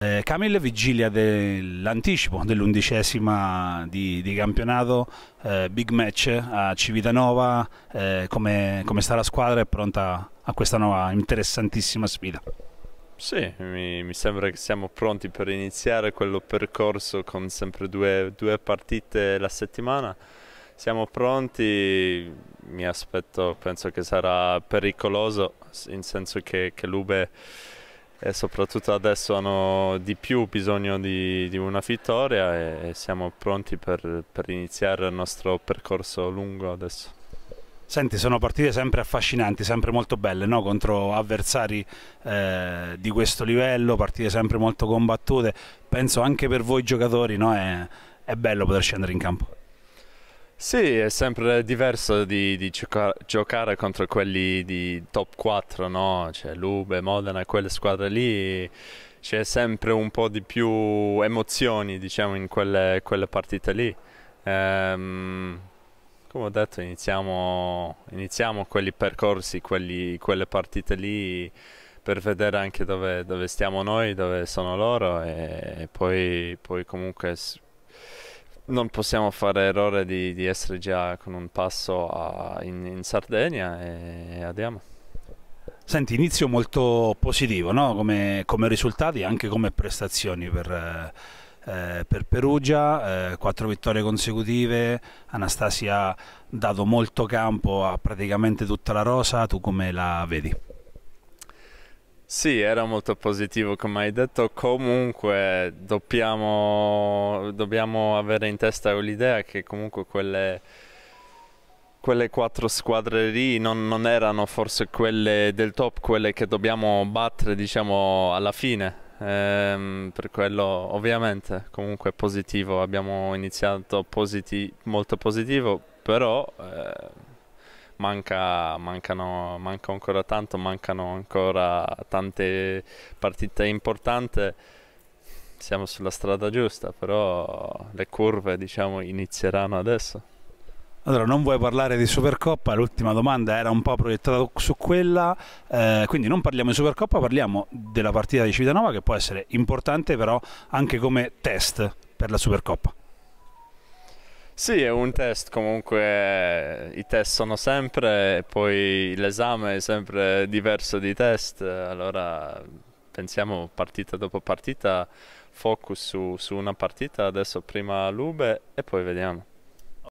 Eh, Camille, vigilia dell'anticipo dell'undicesima di, di, campionato, eh, big match a Civitanova, eh, come, come, sta la squadra È pronta a questa nuova interessantissima sfida? Sì, mi, mi, sembra che siamo pronti per iniziare quello percorso con sempre due, due partite la settimana. Siamo pronti, mi aspetto, penso che sarà pericoloso, in senso che, che Lube e soprattutto adesso hanno di più bisogno di, di una vittoria e, e siamo pronti per, per iniziare il nostro percorso lungo adesso. Senti, sono partite sempre affascinanti, sempre molto belle, no? contro avversari eh, di questo livello, partite sempre molto combattute. Penso anche per voi giocatori no? è, è bello poter scendere in campo. Sì, è sempre diverso di, di gioca giocare contro quelli di top 4, no? Cioè Lube, Modena, quelle squadre lì c'è sempre un po' di più emozioni, diciamo, in quelle, quelle partite lì. Ehm, come ho detto, iniziamo, iniziamo quelli percorsi, quelli, quelle partite lì per vedere anche dove, dove, stiamo noi, dove sono loro e poi, poi comunque non possiamo fare errore di, di, essere già con un passo a, in, in, Sardegna e andiamo. Senti, inizio molto positivo no? come, come, risultati e anche come prestazioni per, eh, per Perugia, eh, quattro vittorie consecutive, Anastasia ha dato molto campo a praticamente tutta la rosa, tu come la vedi? Sì, era molto positivo come hai detto, comunque dobbiamo, dobbiamo avere in testa l'idea che comunque quelle, quelle quattro squadre lì non, non, erano forse quelle del top, quelle che dobbiamo battere diciamo alla fine. Ehm, per quello ovviamente comunque positivo, abbiamo iniziato positi molto positivo, però eh, manca, mancano, manca ancora tanto, mancano ancora tante partite importanti. Siamo sulla strada giusta, però le curve diciamo inizieranno adesso. Allora, non vuoi parlare di Supercoppa? L'ultima domanda era un po' proiettata su quella, eh, quindi non parliamo di Supercoppa, parliamo della partita di Civitanova che può essere importante però anche come test per la Supercoppa. Sì, è un test, comunque i test sono sempre, poi l'esame è sempre diverso di test, allora pensiamo partita dopo partita, focus su, su una partita, adesso prima Lube e poi vediamo.